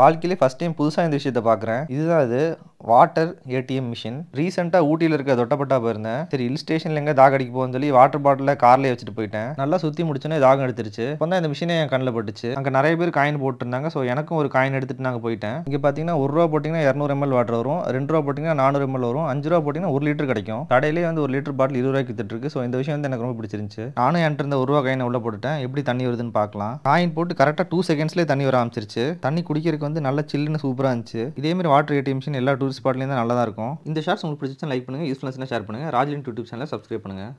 வாழ்க்கையிலே first time புதுசாக இந்த விஷயத்தை பார்க்குறேன் இதுதான் அது வாட்டர் ஏடிஎம் மிஷின் ரீசெண்டாக ஊட்டியில் இருக்க தொட்டப்பட்டா போயிருந்தேன் சரி ஹில் ஸ்டேஷனில் எங்கே தாக அடிக்க போகணும்னு சொல்லி வாட்டர் பாட்டில் கார்லேயே வச்சுட்டு போயிட்டேன் நல்லா சுற்றி முடிச்சோன்னே தாகம் எடுத்துருச்சு அப்போ தான் இந்த மிஷினே என் கண்ணில் பட்டுச்சு அங்கே நிறைய பேர் காயின் போட்டிருந்தாங்க ஸோ எனக்கும் ஒரு காயின் எடுத்துட்டு நாங்கள் போயிட்டேன் இங்கே பார்த்தீங்கன்னா ஒரு ரூபா போட்டிங்கன்னா இரநூறு எம்எல் வாட்டர் வரும் ரெண்டு ரூபா போட்டிங்கன்னா நானூறு எம்எல் வரும் அஞ்சு ரூபா போட்டிங்கன்னா ஒரு லிட்டர் கிடைக்கும் கடையிலே வந்து ஒரு லிட்டர் பாட்டில் இருபது ரூபாய்க்கு வித்துட்டுருக்கு ஸோ இந்த விஷயம் வந்து எனக்கு ரொம்ப பிடிச்சிருந்துச்சு நானும் என்கிட்ட இருந்த ஒரு ரூபா காயினை உள்ள போட்டுட்டேன் எப்படி தண்ணி வருதுன்னு பார்க்கலாம் காயின் போட்டு கரெக்டாக டூ செகண்ட்ஸ்லேயே தண்ணி வர ஆரம்பிச்சிருச்சு தண்ணி குடிக்கிறதுக்கு வந்து நல்லா சில்லுன்னு சூப்பராக இருந்துச்சு இதேமாதிரி வாட்டர் ஏடிஎம் மிஷின் எல்லா டூ டூரிஸ்ட் ஸ்பாட்லேருந்து நல்லா தான் இருக்கும் இந்த ஷார்ட்ஸ் உங்களுக்கு பிடிச்சிச்சு லைக் பண்ணுங்கள் யூஸ்ஃபுல்லாக ஷேர் பண்ணுங்கள் ராஜலின் யூடியூப் சேனலில் சப்ஸ்கிரைப் பண்ணுங்கள்